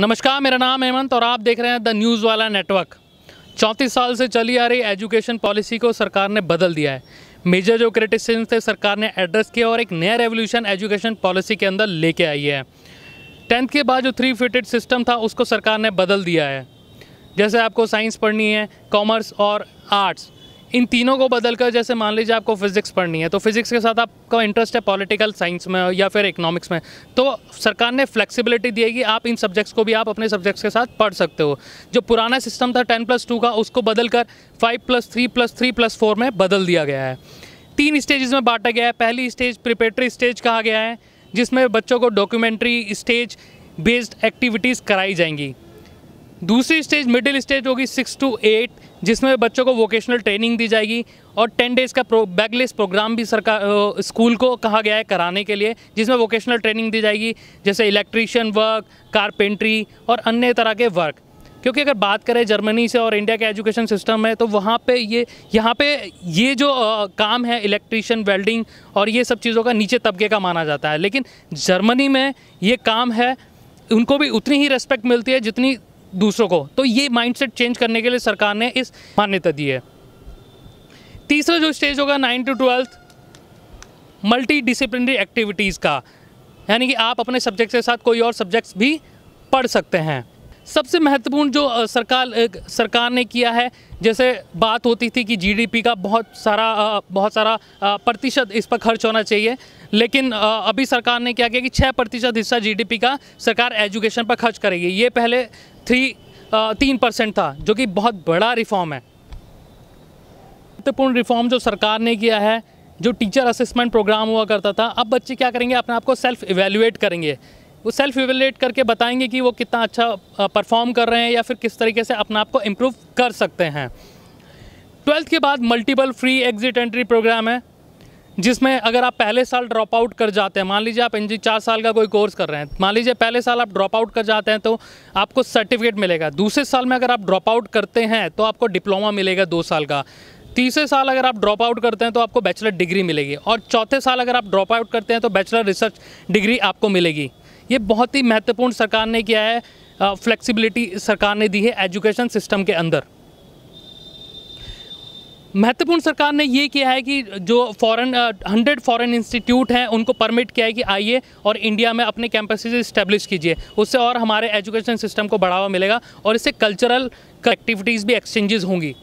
नमस्कार मेरा नाम हेमंत और आप देख रहे हैं द न्यूज़ वाला नेटवर्क चौंतीस साल से चली आ रही एजुकेशन पॉलिसी को सरकार ने बदल दिया है मेजर जो क्रिटिसिज्म थे सरकार ने एड्रेस किया और एक नया रेवोल्यूशन एजुकेशन पॉलिसी के अंदर लेके आई है टेंथ के बाद जो थ्री फिटेड सिस्टम था उसको सरकार ने बदल दिया है जैसे आपको साइंस पढ़नी है कॉमर्स और आर्ट्स इन तीनों को बदल कर जैसे मान लीजिए आपको फिजिक्स पढ़नी है तो फिजिक्स के साथ आपका इंटरेस्ट है पॉलिटिकल साइंस में या फिर इकोनॉमिक्स में तो सरकार ने फ्लेक्सिबिलिटी दी है कि आप इन सब्जेक्ट्स को भी आप अपने सब्जेक्ट्स के साथ पढ़ सकते हो जो पुराना सिस्टम था टेन प्लस टू का उसको बदल कर five plus three plus three plus four में बदल दिया गया है तीन स्टेजेस में बांटा गया है पहली स्टेज प्रिपेटरी स्टेज कहा गया है जिसमें बच्चों को डॉक्यूमेंट्री स्टेज बेस्ड एक्टिविटीज़ कराई जाएंगी दूसरी स्टेज मिडिल स्टेज होगी सिक्स टू एट जिसमें बच्चों को वोकेशनल ट्रेनिंग दी जाएगी और टेन डेज़ का प्रो बैगलेस प्रोग्राम भी सरकार स्कूल को कहा गया है कराने के लिए जिसमें वोकेशनल ट्रेनिंग दी जाएगी जैसे इलेक्ट्रीशियन वर्क कारपेंट्री और अन्य तरह के वर्क क्योंकि अगर बात करें जर्मनी से और इंडिया के एजुकेशन सिस्टम में तो वहाँ पे ये यहाँ पे ये जो आ, काम है इलेक्ट्रीशियन वेल्डिंग और ये सब चीज़ों का नीचे तबके का माना जाता है लेकिन जर्मनी में ये काम है उनको भी उतनी ही रेस्पेक्ट मिलती है जितनी दूसरों को तो ये माइंडसेट चेंज करने के लिए सरकार ने इस मान्यता दी है तीसरा जो स्टेज होगा nine to twelfth multidisciplinary activities का यानी कि आप अपने सब्जेक्ट के साथ कोई और सब्जेक्ट्स भी पढ़ सकते हैं सबसे महत्वपूर्ण जो सरकार सरकार ने किया है जैसे बात होती थी कि जीडीपी का बहुत सारा बहुत सारा प्रतिशत इस पर खर्च होना चाहिए लेकिन अभी सरकार ने क्या किया कि छः प्रतिशत हिस्सा जीडीपी का सरकार एजुकेशन पर खर्च करेगी ये पहले थ्री तीन परसेंट था जो कि बहुत बड़ा रिफॉर्म है महत्वपूर्ण रिफॉर्म जो सरकार ने किया है जो टीचर असेसमेंट प्रोग्राम हुआ करता था अब बच्चे क्या करेंगे अपने आप को सेल्फ इवेल्युएट करेंगे वो सेल्फ एवेलेट करके बताएंगे कि वो कितना अच्छा परफॉर्म कर रहे हैं या फिर किस तरीके से अपने आप को इम्प्रूव कर सकते हैं ट्वेल्थ के बाद multiple free exit entry programme है जिसमें अगर आप पहले साल ड्रॉप आउट कर जाते हैं मान लीजिए आप इंजीनियर चार साल का कोई कोर्स कर रहे हैं मान लीजिए पहले साल आप ड्रॉप आउट कर जाते हैं तो आपको सर्टिफिकेट मिलेगा दूसरे साल में अगर आप ड्रॉप आउट करते हैं तो आपको डिप्लोमा मिलेगा दो साल का तीसरे साल अगर आप ड्रॉप आउट करते हैं तो आपको बैचलर डिग्री मिलेगी और चौथे साल अगर आप ड्रॉप आउट करते हैं तो बैचलर रिसर्च डिग्री आपको मिलेगी ये बहुत ही महत्वपूर्ण सरकार ने किया है फ्लेक्सिबिलिटी सरकार ने दी है एजुकेशन सिस्टम के अंदर महत्वपूर्ण सरकार ने ये किया है कि जो फॉरेन हंड्रेड फॉरेन इंस्टीट्यूट हैं उनको परमिट किया है कि आइए और इंडिया में अपने कैंपसेज इस्टेब्लिश कीजिए उससे और हमारे एजुकेशन सिस्टम को बढ़ावा मिलेगा और इससे कल्चरल एक्टिविटीज़ भी एक्सचेंजेस होंगी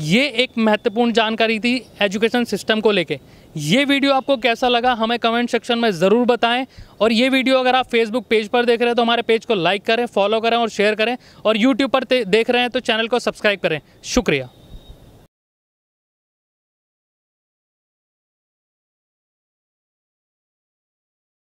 ये एक महत्वपूर्ण जानकारी थी एजुकेशन सिस्टम को लेके ये वीडियो आपको कैसा लगा हमें कमेंट सेक्शन में ज़रूर बताएं और ये वीडियो अगर आप फेसबुक पेज पर देख रहे हैं तो हमारे पेज को लाइक करें फॉलो करें और शेयर करें और यूट्यूब पर देख रहे हैं तो चैनल को सब्सक्राइब करें शुक्रिया